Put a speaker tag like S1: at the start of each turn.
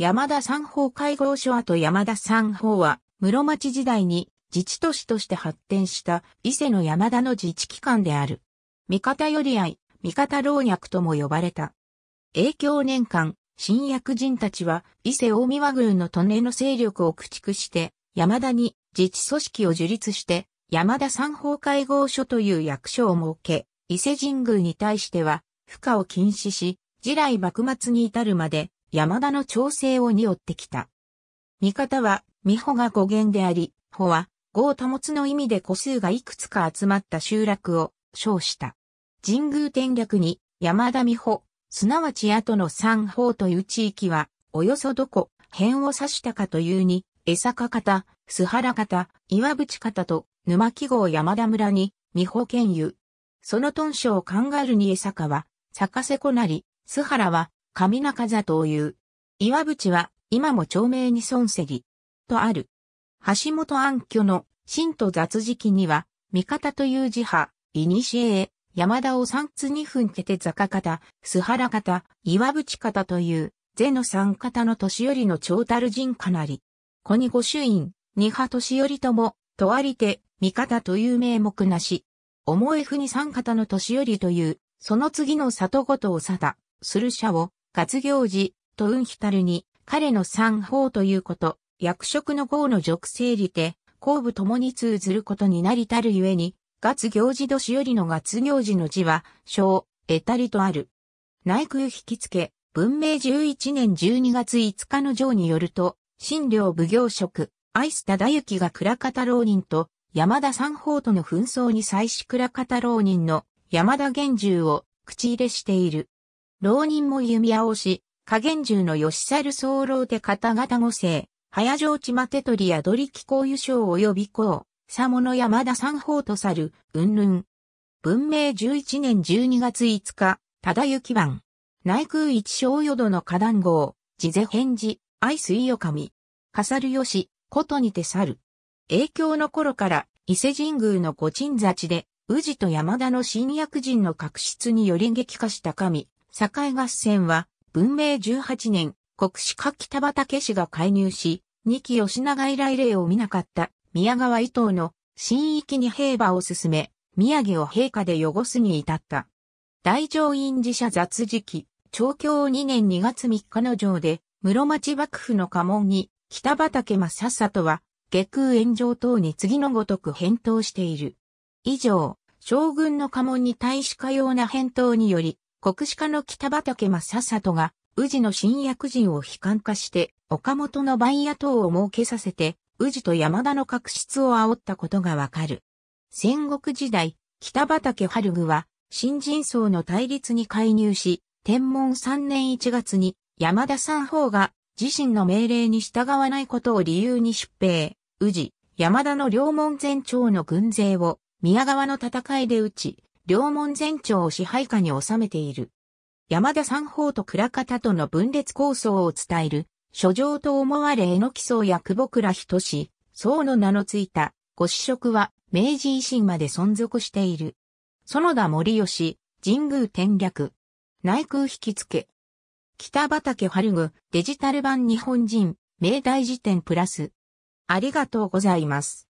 S1: 山田三宝会合所跡山田三宝は、室町時代に自治都市として発展した伊勢の山田の自治機関である。三方寄り合い、三方老若とも呼ばれた。永響年間、新薬人たちは伊勢大宮軍の利根の勢力を駆逐して、山田に自治組織を樹立して、山田三宝会合所という役所を設け、伊勢神宮に対しては、負荷を禁止し、時来幕末に至るまで、山田の調整をにってきた。見方は、美穂が語源であり、穂は、語を保つの意味で個数がいくつか集まった集落を称した。神宮天略に山田美穂、すなわち後の三方という地域は、およそどこ、辺を指したかというに、江坂方、須原方、岩淵方と、沼木郷山田村に、美穂県有。その頓所を考えるに江坂は、坂瀬こなり、須原は、上中座という。岩淵は今も町名に損せり。とある。橋本暗居の神と雑期には、味方という字派、古へ、山田を三つ二分けて坂方、須原方、岩淵方という、是の三方の年寄りの長る人かなり。子に御朱印、二派年寄りとも、とありて、味方という名目なし。思えふに三方の年寄りという、その次の里ごとを定、する者を、活行事、と運ひたるに、彼の三方ということ、役職の号の属性理て、後部共に通ずることになりたるゆえに、月行事年よりの月行事の字は、小、得たりとある。内空引き付け、文明11年12月5日の上によると、新領奉行職、愛須忠之が倉方浪人と、山田三法との紛争に際し倉方浪人の山田玄獣を口入れしている。浪人も弓矢をし、加減銃の吉猿僧郎手方型五世、早城地ま手取りや取気候輸賞及び公、佐物山田三宝と猿、る、うんん。文明11年12月5日、忠行版。内空一小淀の花壇号、自前返事、愛水よ神。かさるよし、ことにて猿。影響の頃から、伊勢神宮の御鎮座地で、宇治と山田の新薬人の確執により激化した神、境合戦は、文明18年、国史家北畠氏が介入し、二期吉永以来例を見なかった宮川伊藤の新域に兵馬を進め、宮城を陛下で汚すに至った。大乗院寺社雑時期、長京2年2月3日の城で、室町幕府の家紋に、北畠正里は、下空炎上等に次のごとく返答している。以上、将軍の家紋に対しかような返答により、国史家の北畠正里が、宇治の新薬人を悲観化して、岡本の番屋等を設けさせて、宇治と山田の確執を煽ったことがわかる。戦国時代、北畠春具は、新人層の対立に介入し、天文3年1月に、山田三方が、自身の命令に従わないことを理由に出兵、宇治、山田の両門前町の軍勢を、宮川の戦いで打ち、両門全長を支配下に収めている。山田三方と倉方との分裂構想を伝える、書状と思われ榎木荘や久保倉仁志、層の名のついた、ご子職は明治維新まで存続している。園田森吉、神宮転略。内空引き付け。北畠春具、デジタル版日本人、明大辞典プラス。ありがとうございます。